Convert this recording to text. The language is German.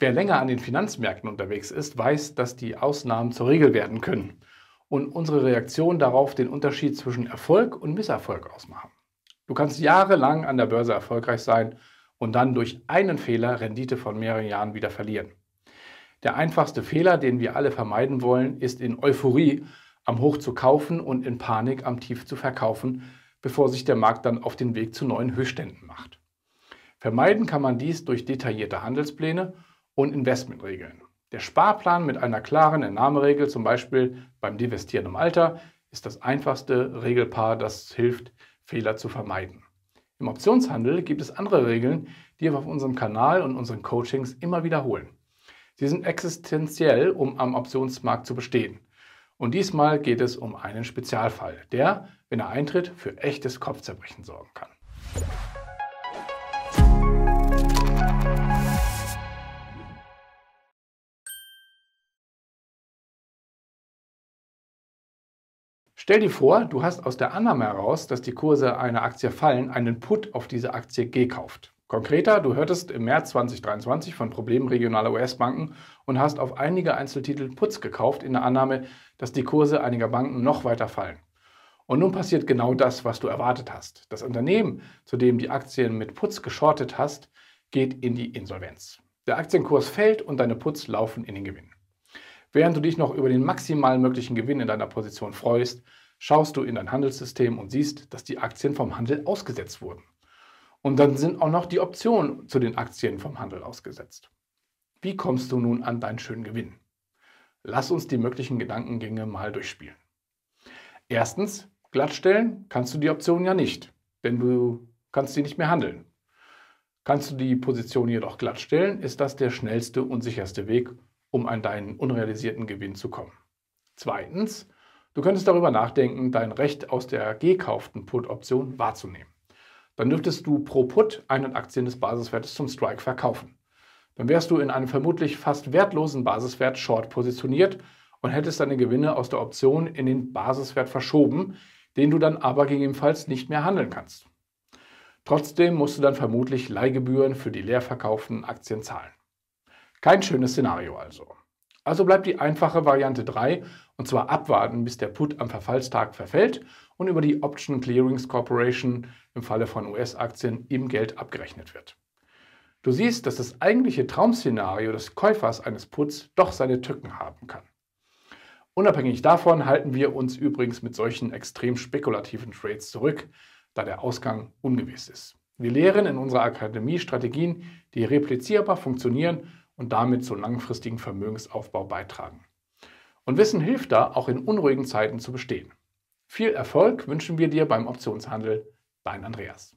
Wer länger an den Finanzmärkten unterwegs ist, weiß, dass die Ausnahmen zur Regel werden können und unsere Reaktion darauf den Unterschied zwischen Erfolg und Misserfolg ausmachen. Du kannst jahrelang an der Börse erfolgreich sein und dann durch einen Fehler Rendite von mehreren Jahren wieder verlieren. Der einfachste Fehler, den wir alle vermeiden wollen, ist in Euphorie am Hoch zu kaufen und in Panik am Tief zu verkaufen, bevor sich der Markt dann auf den Weg zu neuen Höchstständen macht. Vermeiden kann man dies durch detaillierte Handelspläne und Investmentregeln. Der Sparplan mit einer klaren Entnahmeregel, zum Beispiel beim Divestieren im Alter, ist das einfachste Regelpaar, das hilft, Fehler zu vermeiden. Im Optionshandel gibt es andere Regeln, die wir auf unserem Kanal und unseren Coachings immer wiederholen. Sie sind existenziell, um am Optionsmarkt zu bestehen. Und diesmal geht es um einen Spezialfall, der, wenn er eintritt, für echtes Kopfzerbrechen sorgen kann. Stell dir vor, du hast aus der Annahme heraus, dass die Kurse einer Aktie fallen, einen Put auf diese Aktie gekauft. Konkreter, du hörtest im März 2023 von Problemen regionaler US-Banken und hast auf einige Einzeltitel Puts gekauft in der Annahme, dass die Kurse einiger Banken noch weiter fallen. Und nun passiert genau das, was du erwartet hast. Das Unternehmen, zu dem die Aktien mit Puts geschortet hast, geht in die Insolvenz. Der Aktienkurs fällt und deine Puts laufen in den Gewinn. Während du dich noch über den maximal möglichen Gewinn in deiner Position freust, schaust du in dein Handelssystem und siehst, dass die Aktien vom Handel ausgesetzt wurden. Und dann sind auch noch die Optionen zu den Aktien vom Handel ausgesetzt. Wie kommst du nun an deinen schönen Gewinn? Lass uns die möglichen Gedankengänge mal durchspielen. Erstens, glattstellen kannst du die Option ja nicht, denn du kannst sie nicht mehr handeln. Kannst du die Position jedoch glattstellen, ist das der schnellste und sicherste Weg, um an deinen unrealisierten Gewinn zu kommen. Zweitens, du könntest darüber nachdenken, dein Recht aus der gekauften Put-Option wahrzunehmen. Dann dürftest du pro Put einen Aktien des Basiswertes zum Strike verkaufen. Dann wärst du in einem vermutlich fast wertlosen Basiswert Short positioniert und hättest deine Gewinne aus der Option in den Basiswert verschoben, den du dann aber gegebenenfalls nicht mehr handeln kannst. Trotzdem musst du dann vermutlich Leihgebühren für die leer verkauften Aktien zahlen. Kein schönes Szenario also. Also bleibt die einfache Variante 3 und zwar abwarten, bis der Put am Verfallstag verfällt und über die Option Clearings Corporation im Falle von US-Aktien im Geld abgerechnet wird. Du siehst, dass das eigentliche Traum-Szenario des Käufers eines Puts doch seine Tücken haben kann. Unabhängig davon halten wir uns übrigens mit solchen extrem spekulativen Trades zurück, da der Ausgang ungewiss ist. Wir lehren in unserer Akademie Strategien, die replizierbar funktionieren und damit zu langfristigen Vermögensaufbau beitragen. Und Wissen hilft da, auch in unruhigen Zeiten zu bestehen. Viel Erfolg wünschen wir dir beim Optionshandel, dein Andreas.